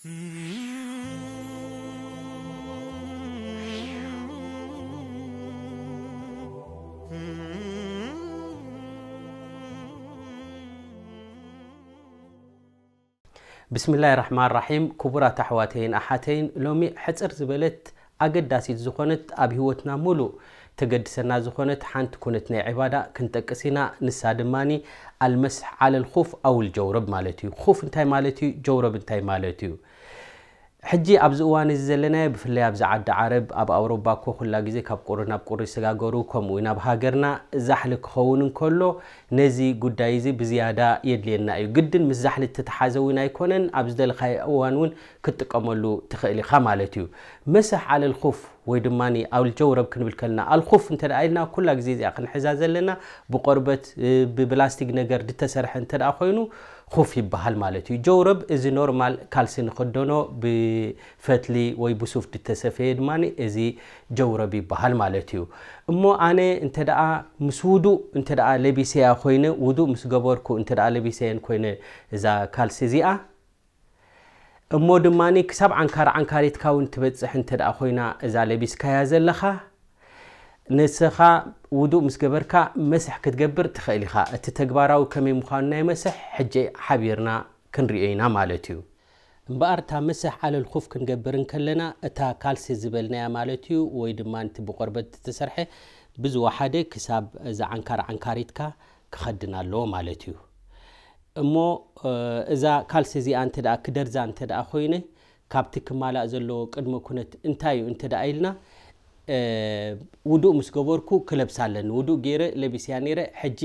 ብስምላه ራሕማን ራሒም ክቡራት ኣሕዋተይን ኣሓተይን ሎሚ ሕፅር ዝበለት ኣገዳሲት ዝኾነት ኣብ ሂወትና ሙሉእ ተገዲሰና ዝኾነት ሓንቲ ኩነት ናይ ዕባዳ ክንጠቅስ ኢና ንሳ ድማኒ ኣልመስሕ ዓለልኩፍ ልኹፍ ኣውል ጀውረብ ማለት እዩ ኩፍ እንታይ ማለት እዩ ጀውረብ እንታይ ማለት እዩ ሕጂ ኣብዚ እዋን እዚ ዘለናዮ ብፍላይ ኣብዚ ዓዲ ዓረብ ኣብ ኣውሮባ ኮ ኩላ ግዜ ካብ ቁሪ ናብ ቁሪ ይሰጋገሩ ከምኡ ናብ ሃገርና ዛሕሊ ክኸውን እንከሎ ነዚ ጉዳይ እዚ ብዝያዳ የድልየና እዩ ግድን ምስ ዛሕሊ እተተሓዘ እውን ኣይኮነን ኣብ ዝደለካዮ እዋን እውን ክትጥቀመሉ ትኽእል ኢኻ ማለት እዩ መስሕ ዓለልኩፍ ወይ ድማ ኣብ ኣልጀውረብ ክንብል ከለና ኣልኩፍ እንተ ኢልና ኩላ ግዜ እዚኣ ክንሕዛ ዘለና ብቆርበት ብፕላስቲክ ነገር ድተሰርሐ እንተ ኮይኑ ኮፍ ይበሃል ማለት እዩ ጀውረብ እዚ ኖርማል ካልሲ ንክደኖ ብፈትሊ ወይ ብሱፍ ድተሰፈየ ድማ እዚ ጀውረብ ይበሃል ማለት እዩ እሞ ኣነ እንተ ምስ ውዱእ እንተ ለቢሰያ ኮይነ ውዱእ ምስ ገበርኩ እንተ ለቢሰየን ኮይነ እዛ ካልሲ እዚኣ እሞ ድማ ክሳብ ዓንካር ዓንካሪትካ እውን ትበፅሕ እንተ ኮይና እዛ ለቢስካያ ዘለካ ንስኻ ውዱእ ምስ ገበርካ መስሕ ክትገብር ትኽእል ኢኻ እቲ ተግባራዊ ከመይ ምዃኑ ናይ መስሕ ሕጂ ሓቢርና ክንሪዮ ኢና ማለት እዩ እምበኣር እታ መስሕ ዓለልኩፍ ክንገብርን ከለና እታ ካልሲ ዝበልናያ ማለት እዩ ወይ ድማ ቲ ብቆርበት ዝተሰርሐ ብዝወሓደ ክሳብ እዚ ዓንካር ዓንካሪትካ ክኸድን ኣለዎ ማለት እዩ እሞ እዛ ካልሲ እዚኣ እንተ ክደርዛ እንተ ኮይነ ካብቲ ክማላእ ዘለዎ ቅድሚ ኩነት እንታይ እዩ እንተ ኢልና ውዱእ ምስ ገበርኩ ክለብሳ ኣለኒ ውዱእ ገይረ ለቢስያ ነረ ሕጂ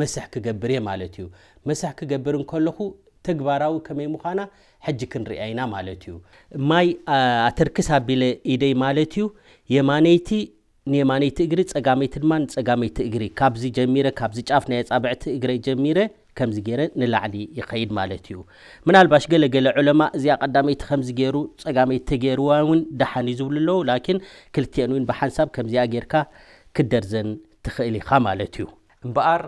መሳሕ ክገብር እየ ማለት እዩ መሳሕ ክገብር እንከለኹ ተግባራዊ ከመይ ምዃና ሕጂ ክንሪኣ ኢና ማለት እዩ ማይ ኣተርክስ ኣቢለ ኢደይ ማለት እዩ የማነይቲ ንየማነይቲ እግሪ ፀጋመይቲ ድማ ንፀጋመይቲ እግሪ ካብዚ ጀሚረ ካብዚ ጫፍ ናይ ኣፃብዕቲ እግረይ ጀሚረ كم زجيرة نلعلي يخيد مالتيو من الباش قال قال علماء زي قدامي تخم زجيرو تجامي تجيروان دحني زوللو لكن كل تيانوين بحنساب كم زي أجيركا كدرزن تخيلي خامالتيو እምበኣር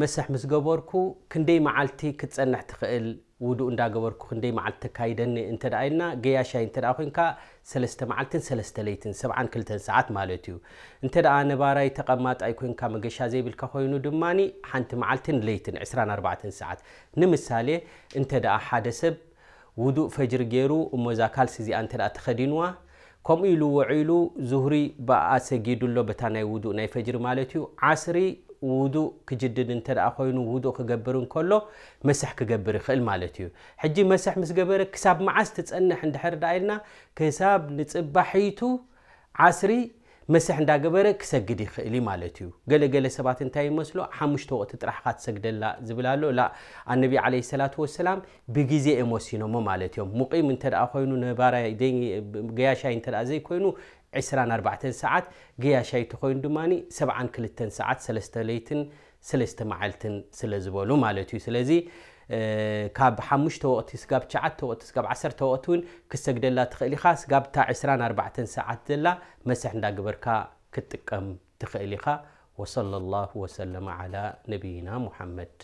መስሕ ምስ ገበርኩ ክንደይ መዓልቲ ክትፀንሕ ትኽእል ውዱእ እንዳገበርኩ ክንደይ መዓልቲ ተካይደኒ እንተ ኢልና ገያሻይ እንተ ኮንካ ሰለስተ መዓልትን ሰለስተ ለይትን 72 ሰዓት ማለት እዩ እንተ ደኣ ነባራይ ተቐማጣይ ኮንካ መገሻ ዘይብልካ ኮይኑ ድማኒ ሓንቲ መዓልትን ለይትን 24 ሰዓት ንምሳሌ እንተ ደኣ ሓደ ሰብ ውዱእ ፈጅሪ ገይሩ እሞዛ ካልሲ እዚኣ እንተ ተኸዲንዋ ከምኡ ኢሉ ውዒሉ ዙሁሪ ብኣሰጊዱሎ በታ ናይ ውዱእ ናይ ፈጅሪ ማለት እዩ ዓስሪ ውዱእ ክጅድድ እንተ ኮይኑ ውዱእ ክገብር እንከሎ መሳሕ ክገብር ይኽእል ማለት እዩ ሕጂ መሳሕ ምስ ገበረ ክሳብ መዓስ ትፀንሕ እንድሕር ዳ ኢልና ክሳብ ንፅባሒቱ ዓስሪ መስሕ እንዳገበረ ክሰግድ ይኽእል እዩ ማለት እዩ ገለገለ ሰባት እንታይ ይመስሎ ሓሙሽተ ወቕቲ ጥራሕካ ትሰግደላ ዝብል ኣሎ ላ ኣነቢ ዓለ ሰላት ወሰላም ብግዜ የመሲኖሞ ማለት እዮም ሙቂም እንተኣ ኮይኑ ነባራይ ገያሻይ እተ ዘይኮይኑ 24 ሰዓት ገያሻይቲ ኮይኑ ድማ 72 ሰዓት 3ለይትን ሰለስተ መዓልትን ስለ ዝበሉ ማለት እዩ ስለዚ ካብ ሓሙሽተ ወቕቲ ስጋብ ሸዓተ ወቕቲ ስጋብ ዓሰርተ ወቕቲ እውን ክሰግደላ ትኽእል ኢኻ ስጋብታ 24 ሰዓት ዘላ መስሕ እንዳግበርካ ክትጥቀም ትኽእል ኢኻ ወصለ ላሁ ወሰለማ ዓላ ነብይና ሙሐመድ